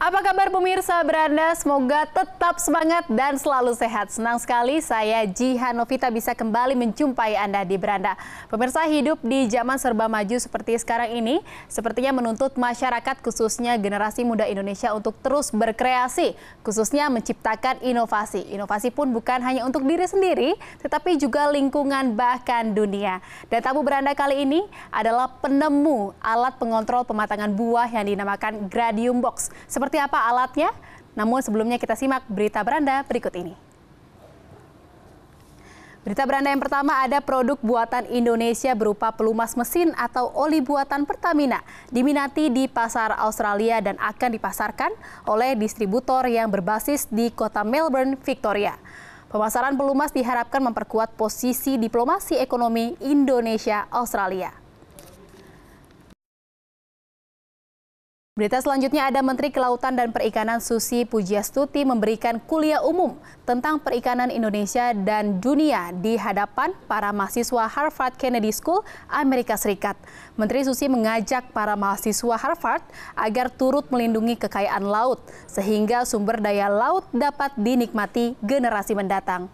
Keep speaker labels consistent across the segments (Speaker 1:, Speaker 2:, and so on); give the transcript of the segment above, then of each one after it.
Speaker 1: Apa kabar pemirsa beranda? Semoga tetap semangat dan selalu sehat. Senang sekali saya Jihan Novita bisa kembali menjumpai Anda di beranda. Pemirsa hidup di zaman serba maju seperti sekarang ini sepertinya menuntut masyarakat khususnya generasi muda Indonesia untuk terus berkreasi, khususnya menciptakan inovasi. Inovasi pun bukan hanya untuk diri sendiri, tetapi juga lingkungan bahkan dunia. Dan tamu beranda kali ini adalah penemu alat pengontrol pematangan buah yang dinamakan Gradium Box. Seperti seperti apa alatnya? Namun sebelumnya kita simak berita beranda berikut ini. Berita beranda yang pertama ada produk buatan Indonesia berupa pelumas mesin atau oli buatan Pertamina diminati di pasar Australia dan akan dipasarkan oleh distributor yang berbasis di kota Melbourne, Victoria. Pemasaran pelumas diharapkan memperkuat posisi diplomasi ekonomi Indonesia-Australia. Berita selanjutnya ada Menteri Kelautan dan Perikanan Susi Pujiastuti memberikan kuliah umum tentang perikanan Indonesia dan dunia di hadapan para mahasiswa Harvard Kennedy School, Amerika Serikat. Menteri Susi mengajak para mahasiswa Harvard agar turut melindungi kekayaan laut sehingga sumber daya laut dapat dinikmati generasi mendatang.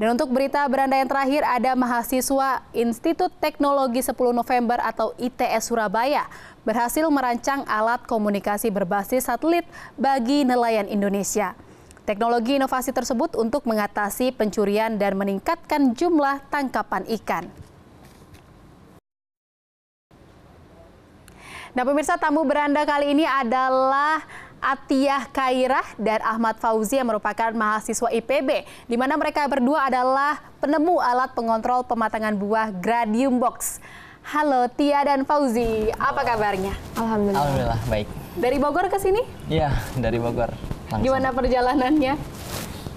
Speaker 1: Dan untuk berita beranda yang terakhir ada mahasiswa Institut Teknologi 10 November atau ITS Surabaya berhasil merancang alat komunikasi berbasis satelit bagi nelayan Indonesia. Teknologi inovasi tersebut untuk mengatasi pencurian dan meningkatkan jumlah tangkapan ikan. Nah pemirsa tamu beranda kali ini adalah Atiyah Kairah dan Ahmad Fauzi yang merupakan mahasiswa IPB, di mana mereka berdua adalah penemu alat pengontrol pematangan buah Gradium Box. Halo Tia dan Fauzi, apa kabarnya? Alhamdulillah. Alhamdulillah, baik. Dari Bogor ke sini?
Speaker 2: Iya, dari Bogor. Langsung. Gimana
Speaker 1: perjalanannya?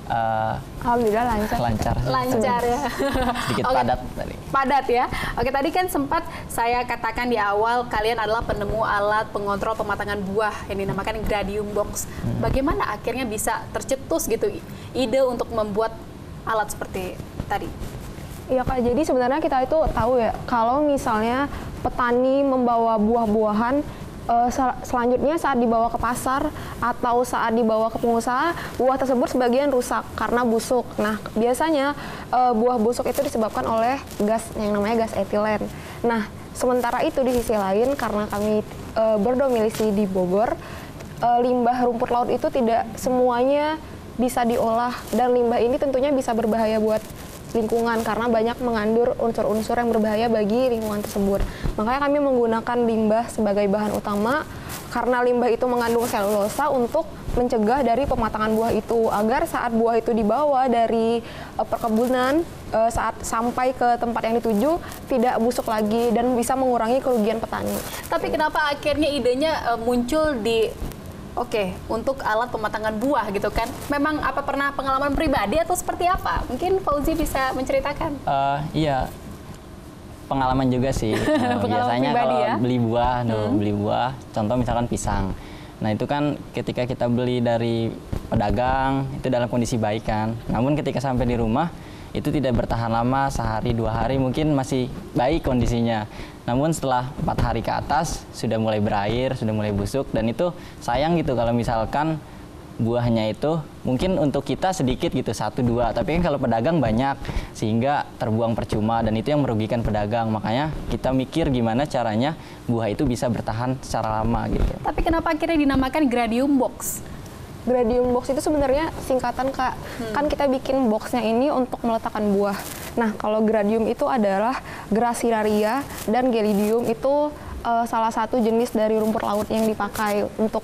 Speaker 1: Uh, Alhamdulillah lancar. Lancar. Lancar ya. Sedikit okay. padat tadi. Padat ya. Oke tadi kan sempat saya katakan di awal kalian adalah penemu alat pengontrol pematangan buah yang dinamakan gradium box. Hmm. Bagaimana akhirnya bisa tercetus gitu ide untuk membuat alat seperti tadi?
Speaker 3: Iya kak. Jadi sebenarnya kita itu tahu ya kalau misalnya petani membawa buah-buahan uh, sel selanjutnya saat dibawa ke pasar atau saat dibawa ke pengusaha, buah tersebut sebagian rusak karena busuk. Nah, biasanya uh, buah busuk itu disebabkan oleh gas yang namanya gas etilen. Nah, sementara itu di sisi lain karena kami uh, berdomisili di Bogor, uh, limbah rumput laut itu tidak semuanya bisa diolah dan limbah ini tentunya bisa berbahaya buat lingkungan karena banyak mengandur unsur-unsur yang berbahaya bagi lingkungan tersebut. Makanya kami menggunakan limbah sebagai bahan utama karena limbah itu mengandung selulosa untuk mencegah dari pematangan buah itu agar saat buah itu dibawa dari eh, perkebunan eh, saat sampai ke tempat yang dituju tidak busuk lagi dan bisa mengurangi kerugian petani.
Speaker 1: Tapi kenapa akhirnya idenya eh, muncul di oke okay, untuk alat pematangan buah gitu kan. Memang apa pernah pengalaman pribadi atau seperti apa? Mungkin Fauzi bisa menceritakan.
Speaker 2: Uh, iya, pengalaman juga sih. Eh, pengalaman Biasanya kalau ya? beli buah, tuh, hmm. beli buah, contoh misalkan pisang. Nah itu kan ketika kita beli dari pedagang itu dalam kondisi baik kan. Namun ketika sampai di rumah itu tidak bertahan lama sehari dua hari mungkin masih baik kondisinya. Namun setelah empat hari ke atas sudah mulai berair, sudah mulai busuk dan itu sayang gitu kalau misalkan buahnya itu mungkin untuk kita sedikit gitu satu dua tapi kan kalau pedagang banyak sehingga terbuang percuma dan itu yang merugikan pedagang makanya kita mikir gimana caranya buah itu bisa bertahan secara lama gitu
Speaker 3: tapi kenapa akhirnya dinamakan gradium box gradium box itu sebenarnya singkatan kak hmm. kan kita bikin boxnya ini untuk meletakkan buah Nah, kalau gradium itu adalah Gracilaria dan Gelidium itu uh, salah satu jenis dari rumput laut yang dipakai untuk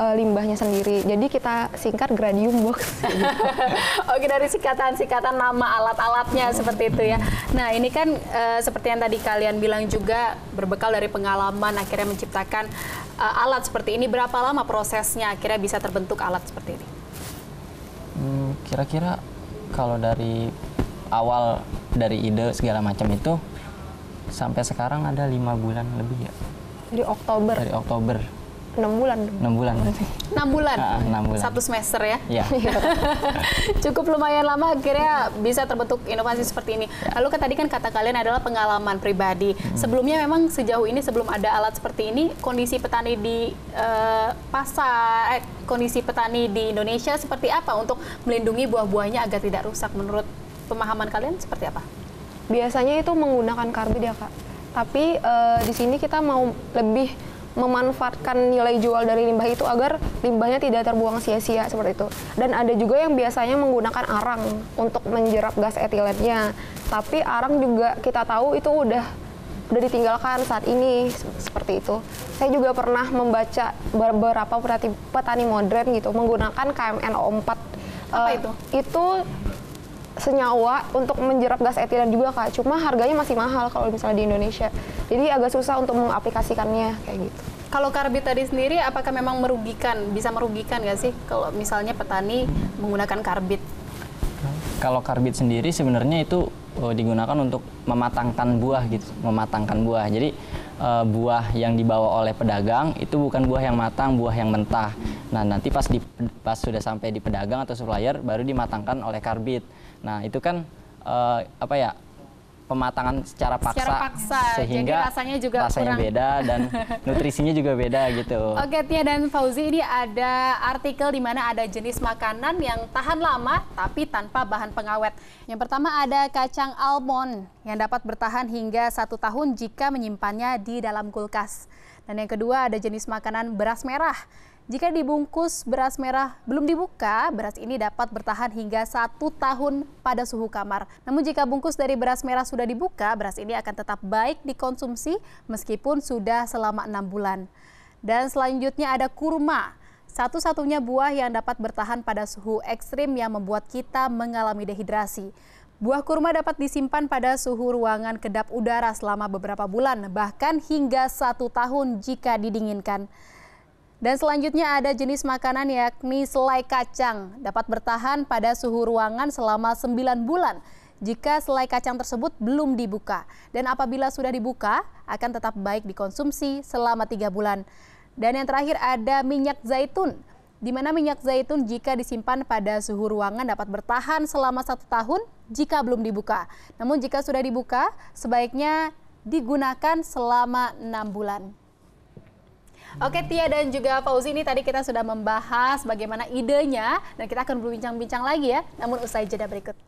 Speaker 3: uh, limbahnya sendiri. Jadi kita singkat gradium box. Oke dari singkatan-singkatan nama alat-alatnya seperti
Speaker 1: itu ya. Nah ini kan uh, seperti yang tadi kalian bilang juga berbekal dari pengalaman akhirnya menciptakan uh, alat seperti ini. Berapa lama prosesnya akhirnya bisa terbentuk alat seperti ini?
Speaker 2: Hmm, kira-kira hmm, kira -kira kalau dari awal dari ide segala macam itu sampai sekarang ada lima bulan lebih ya
Speaker 3: dari Oktober
Speaker 2: dari Oktober enam bulan enam bulan
Speaker 3: enam bulan ah, enam bulan satu
Speaker 1: semester ya, ya. cukup lumayan lama akhirnya bisa terbentuk inovasi seperti ini ya. lalu kan tadi kan kata kalian adalah pengalaman pribadi hmm. sebelumnya memang sejauh ini sebelum ada alat seperti ini kondisi petani di uh, pasar eh, kondisi petani di Indonesia seperti apa untuk melindungi buah-buahnya agar tidak rusak menurut pemahaman kalian seperti apa?
Speaker 3: Biasanya itu menggunakan karbid ya kak. Tapi uh, di sini kita mau lebih memanfaatkan nilai jual dari limbah itu agar limbahnya tidak terbuang sia-sia seperti itu. Dan ada juga yang biasanya menggunakan arang untuk menjerap gas etilennya. Tapi arang juga kita tahu itu udah udah ditinggalkan saat ini seperti itu. Saya juga pernah membaca beberapa petani modern gitu menggunakan KMNO4. Apa uh, Itu senyawa untuk menjerap gas etilen juga kak. Cuma harganya masih mahal kalau misalnya di Indonesia. Jadi agak susah untuk mengaplikasikannya kayak gitu.
Speaker 1: Kalau karbit tadi sendiri, apakah memang merugikan? Bisa merugikan nggak sih kalau misalnya petani menggunakan karbit?
Speaker 2: Kalau karbit sendiri sebenarnya itu eh, digunakan untuk mematangkan buah gitu, mematangkan buah. Jadi eh, buah yang dibawa oleh pedagang itu bukan buah yang matang, buah yang mentah. Nah, nanti pas di pas sudah sampai di pedagang atau supplier baru dimatangkan oleh karbit. Nah, itu kan uh, apa ya? pematangan secara paksa, secara paksa sehingga Jadi rasanya juga rasanya kurang. beda dan nutrisinya juga beda gitu.
Speaker 1: Oke Tia dan Fauzi ini ada artikel di mana ada jenis makanan yang tahan lama tapi tanpa bahan pengawet. Yang pertama ada kacang almond yang dapat bertahan hingga satu tahun jika menyimpannya di dalam kulkas. Dan yang kedua ada jenis makanan beras merah jika dibungkus beras merah belum dibuka, beras ini dapat bertahan hingga satu tahun pada suhu kamar. Namun jika bungkus dari beras merah sudah dibuka, beras ini akan tetap baik dikonsumsi meskipun sudah selama enam bulan. Dan selanjutnya ada kurma. Satu-satunya buah yang dapat bertahan pada suhu ekstrim yang membuat kita mengalami dehidrasi. Buah kurma dapat disimpan pada suhu ruangan kedap udara selama beberapa bulan, bahkan hingga satu tahun jika didinginkan. Dan selanjutnya ada jenis makanan yakni selai kacang dapat bertahan pada suhu ruangan selama 9 bulan jika selai kacang tersebut belum dibuka. Dan apabila sudah dibuka akan tetap baik dikonsumsi selama 3 bulan. Dan yang terakhir ada minyak zaitun. Di mana minyak zaitun jika disimpan pada suhu ruangan dapat bertahan selama satu tahun jika belum dibuka. Namun jika sudah dibuka sebaiknya digunakan selama enam bulan. Oke Tia dan juga Fauzi ini tadi kita sudah membahas bagaimana idenya dan kita akan berbincang-bincang lagi ya. Namun usai jeda berikut.